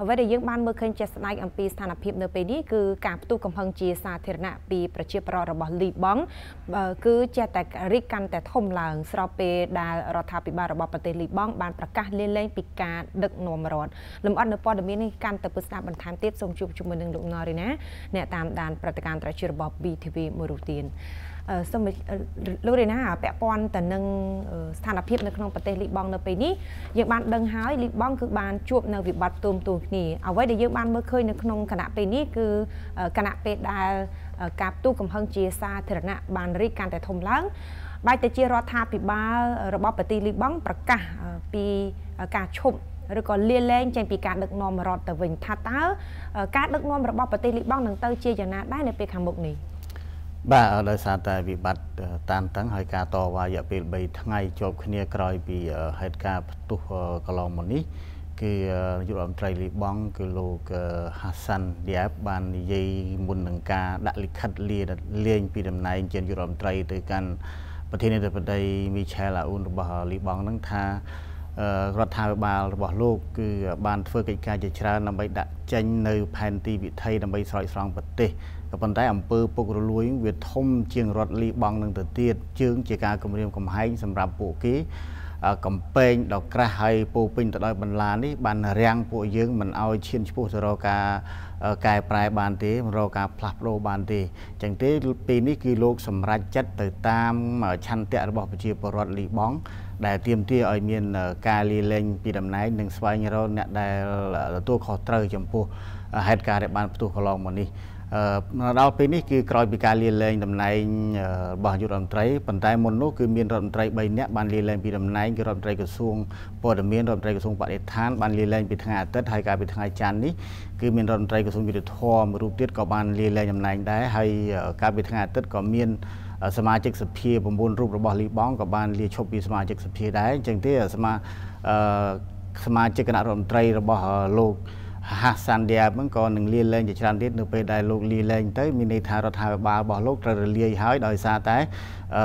អ្វីដែលយើងបានមើលឃើញជាក់ស្ដែងអំពីស្ថានភាពនៅពេលនេះគឺការផ្ទុះកំហឹងជាសាធារណៈពីប្រជាប្រដ្ឋរបស់លីបង់គឺជាតែរីកកាន់តែធំឡើងស្របពេលដែលរដ្ឋាភិបាលរបស់ប្រទេសលីបង់បានប្រកាសលាលែងពីការដឹកនាំរដ្ឋលំអិតនៅព័ត៌មាននេះកាន់តែពិស្ដាបន្ថែមទៀតសូមជួបជាមួយនឹងលោកណរីណាអ្នកតាមដានព្រឹត្តិការណ៍ត្រជារបស់ BTV មួយរូបទៀតសូមលោករេណាពាក់ព័ន្ធទៅនឹងស្ថានភាពនៅក្នុងប្រទេសលីបង់នៅពេលនេះយើងបានដឹងហើយលីបង់គឺបានជួបនៅវិបត្តិផ្ទុំផ្ទុំគ្នាអ្វីដែលយើងបានមើលឃើញនៅក្នុងគណៈពេលនេះគឺគណៈពេលដែលការផ្ទុះកំហឹងជាសាធារណៈបានរីកកាន់តែធំឡើងបែរទៅជារដ្ឋាភិបាលរបស់ប្រទេសលីបង់ប្រកាសពីការឈប់ឬក៏លាលែងចេញពីការដឹកនាំរដ្ឋទៅវិញថាតើការដឹកនាំរបស់ប្រទេសលីបង់នឹងទៅជាយ៉ាងណាដែរនៅពេលខាងមុខនេះ។បាទដោយសារតែវិបត្តិតានតឹងហើយការតវ៉ារយៈពេល3ថ្ងៃជាប់គ្នាក្រោយពីហេតុការណ៍ផ្ទុះកន្លងមកនេះគឺនាយករដ្ឋមន្ត្រីលីបង់គឺលោកហាសាន់ឌីអាប់បាននិយាយមុននឹងការដាក់លិខិតលាលែងពីតំណែងជានាយករដ្ឋមន្ត្រីទៅកាន់ប្រធានាធិបតីមីឆែលអាអ៊ុនរបស់លីបង់នឹងថារដ្ឋាភិបាលរបស់លោកគឺបានធ្វើកិច្ចការជាច្រើនដើម្បីដាក់ចេញនៅផែនទីវិថីដើម្បីស្រោចស្រង់ប្រទេសក៏ប៉ុន្តែអំពើពុករលួយ វាធំជាងរដ្ឋលីបង់នឹងទៅទៀតជើងជាការគម្រាមកំហែងសម្រាប់ពួកគេកំពែងដល់ក្រាស់ហើយពោពេញទៅដោយបន្លានេះបានរាំងពួកយើងមិនឲ្យឈានឈ្មោះទៅរកការកែប្រែបានទេរកការផ្លាស់ប្ដូរបានទេអញ្ចឹងទេពេលនេះគឺលោកសម្រេចចិត្តទៅតាមឆន្ទៈរបស់ប្រជាពលរដ្ឋលីបង់ដែលទាមទារឲ្យមានការលាលែងពីតំណែង និងស្វែងរកអ្នកដែលទទួលខុសត្រូវ ចំពោះហេតុការណ៍ដែលបានផ្ទុះកន្លងមកនេះមកដល់ពេលនេះគឺក្រោយពីការលាលែងតំណែងរបស់យុទ្ធរដ្ឋមន្ត្រីប៉ុន្តែមុននោះគឺមានរដ្ឋមន្ត្រី3នាក់បានលាលែងពីតំណែងគឺរដ្ឋមន្ត្រីក្រសួងព័ត៌មានរដ្ឋមន្ត្រីក្រសួងបរិស្ថានបានលាលែងពីថ្ងៃអាទិត្យហើយកាលពីថ្ងៃច័ន្ទនេះគឺមានរដ្ឋមន្ត្រីក្រសួងយុទ្ធភ័ពមួយរូបទៀតក៏បានលាលែងតំណែងដែរហើយកាលពីថ្ងៃអាទិត្យក៏មានសមាជិកសភា9រូបរបស់លីបង់ក៏បានលាឈប់ពីសមាជិកសភាដែរអញ្ចឹងទេសមាសមាជិកគណៈរដ្ឋមន្ត្រីរបស់លោកហាសាន់ឌីយ៉ាហ្នឹងក៏នឹងលាលែងជាច្រើនទៀតនៅពេលដែលលោកលាលែងទៅមានន័យថារដ្ឋាភិបាលរបស់លោកត្រូវរលាយហើយដោយសារតែ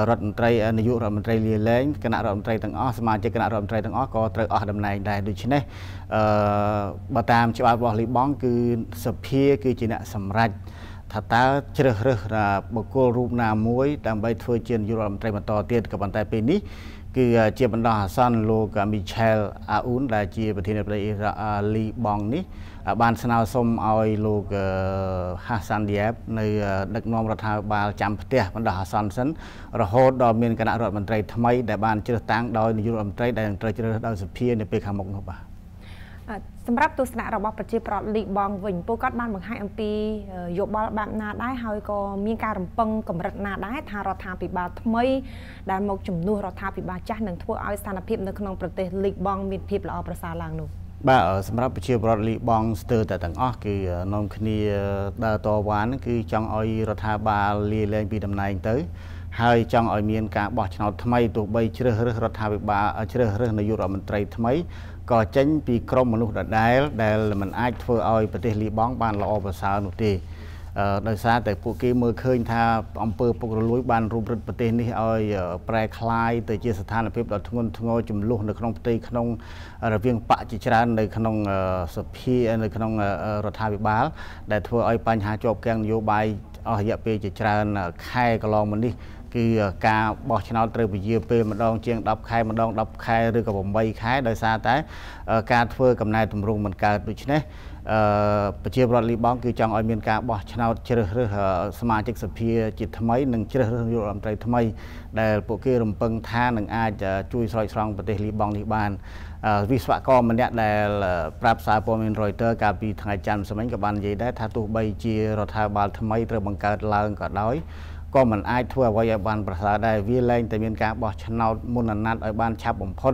រដ្ឋមន្ត្រីនាយករដ្ឋមន្ត្រីលាលែងគណៈរដ្ឋមន្ត្រីទាំងអស់សមាជិកគណៈរដ្ឋមន្ត្រីទាំងអស់ក៏ត្រូវអស់តំណែងដែរដូច្នេះអឺបើតាមច្បាប់របស់លីបង់គឺសភាគឺជាអ្នកសម្រេចថាតើជ្រើសរើសបុគ្គលរូបណាមួយដើម្បីធ្វើជានាយករដ្ឋមន្ត្រីបន្តទៀតក៏ប៉ុន្តែពេលនេះ គឺជាបណ្ដោះអាសន្នលោក Michel Aoun ដែលជាប្រធានាធិបតីអ៊ីរ៉ាលីបងនេះ បានស្នើសុំឲ្យលោក Hassan Diab នៅ ដឹកនាំរដ្ឋាភិបាល ចាំផ្ទះបណ្ដោះអាសន្នសិនរហូតដល់មានគណៈរដ្ឋមន្ត្រីថ្មីដែលបានជ្រើសតាំងដោយនាយករដ្ឋមន្ត្រីដែលនឹងត្រូវជ្រើសដោយសភានៅពេលខាងមុខនោះបាទសម្រាប់ទស្សនៈរបស់ប្រជាប្រដ្ឋលីបងវិញពួកគាត់បានបង្ហាញអំពីយោបល់បែបណាដែរហើយក៏មានការរំពឹងកម្រិតណាដែរថារដ្ឋាភិបាលថ្មី ដែលមកជំនួសរដ្ឋាភិបាលចាស់នឹងធ្វើឲ្យស្ថានភាពនៅក្នុងប្រទេសលីបងមានភាពល្អប្រសើរឡើងនោះបាទសម្រាប់ប្រជាពលរដ្ឋលីបងស្ទើរតែទាំងអស់គឺនាំគ្នាដើរតវ៉ានឹងគឺចង់ឲ្យរដ្ឋាភិបាលលាលែងពីតំណែងទៅហើយចង់ឲ្យមានការបោះឆ្នោតថ្មីទោះបីជ្រើសរើសរដ្ឋាភិបាលជ្រើសរើសនាយករដ្ឋមន្ត្រីថ្មីក៏ចេញពីក្រមមនុស្សដដែលដែលมันអាចធ្វើឲ្យប្រទេសលីបង់បាន ល្អប្រសើរនោះទេដោយសារតែពួកគេមើលឃើញ ថាអង្គើពុករលួយបានរុំរឹតប្រទេសនេះឲ្យប្រែคลายទៅជាស្ថានភាពដ៏ធ្ងន់ធ្ងរចំនួននៅក្នុងផ្ទៃក្នុងរវាងបកជាច្រើននៅក្នុងសភានៅក្នុងរដ្ឋាភិបាលដែលធ្វើឲ្យ បញ្ហាជាប់កាំងនយោបាយអស់រយៈពេលជាច្រើន ខែកន្លងមកនេះគឺការបោះឆ្នោតត្រូវពជាពេលម្ដងជាង10ខែម្ដង10ខែឬក៏8ខែដោយសារតែ ការធ្វើកំណែតម្រង់មិនកើតដូច្នេះអឺប្រជាប្រដ្ឋលីបង់គឺចង់ឲ្យមានការបោះឆ្នោតជ្រើសរើសសមាជិកសភាជាថ្មីនិងជ្រើសរើសនាយករដ្ឋមន្ត្រីថ្មីដែលពួកគេរំពឹងថានឹងអាចជួយស្រោចស្រង់ប្រទេសលីបង់នេះបានវិស្វករម្នាក់ដែលប្រាប់សារព័ត៌មាន Reuters កាលពីថ្ងៃច័ន្ទម្សិលមិញក៏បាននិយាយដែរថាទោះបីជារដ្ឋាភិបាលថ្មីត្រូវបង្កើតឡើងក៏ដោយក៏មិនអាចធ្វើអ្វីឲ្យបានប្រសើរដែរវាលែងតែមានការបោះឆ្នោតមុនអាណត្តិឲ្យបានឆាប់បំផុត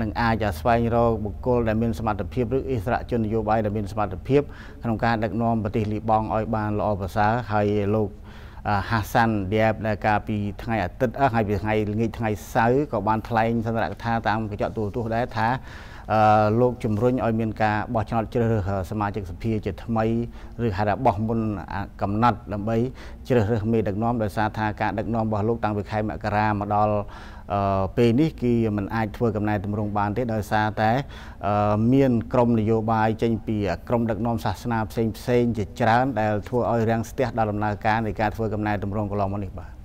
និងអាចស្វែងរកបុគ្គលដែលមានសមត្ថភាពឬអិសរជននយោបាយដែលមានសមត្ថភាពក្នុងការដឹកនាំប្រទេសលីបង់ឲ្យបានល្អប្រសើរហើយលោកហាសាន់ឌៀបដែលកាលពីថ្ងៃអាទិត្យហើយពីថ្ងៃល្ងាចថ្ងៃសៅរ៍ក៏បានថ្លែងសន្និរដ្ឋាតាមកញ្ចក់ទូរទស្សន៍ដែរថាលោកជំរុញឲ្យមានការបោះឆ្នោតជ្រើសរើសសមាជិកសភាជាថ្មីឬហៅថាបោះមុន កំណត់ដើម្បី ជ្រើសរើសមេដឹកនាំដោយសារថាការដឹកនាំរបស់លោកតាំងពីខែមករាមកដល់ពេលនេះគឺมันអាចធ្វើកំណែតម្រង់បានទេដោយសារតែ មាន ក្រមនយោបាយចេញពីក្រមដឹកនាំសាសនាផ្សេងផ្សេងជាច្រើនដែលធ្វើឲ្យរាំងស្ទះដល់ដំណើរការនៃការធ្វើកំណែតម្រង់កន្លងមកនេះបាទ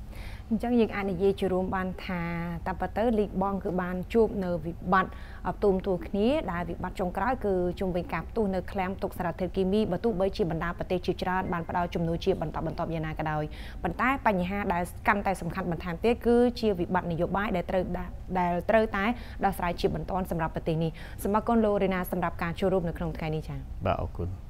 អញ្ចឹងយើងអាចនិយាយជារួមបានថា តាមពិតទៅលីកបងគឺបានជួបនៅវិបត្តិផ្ទុំទួលគ្នាដែលវិបត្តិចុងក្រោយគឺជំវិញការផ្ទុះនៅឃ្លាំទុកសារធាតុគីមីបើទោះបីជាបណ្ដាប្រទេសជាច្រើនបានផ្ដល់ជំនួយជាបន្តបន្ទាប់យ៉ាងណាក៏ដោយប៉ុន្តែបញ្ហាដែលកាន់តែសំខាន់បន្ថែមទៀតគឺជាវិបត្តិនយោបាយដែលត្រូវដែលត្រូវតែដោះស្រាយជាបន្តសម្រាប់ប្រទេសនេះសម្រាប់កូនលោករីណាសម្រាប់ការចូលរួមនៅក្នុងថ្ងៃនេះចា៎បាទអរគុណ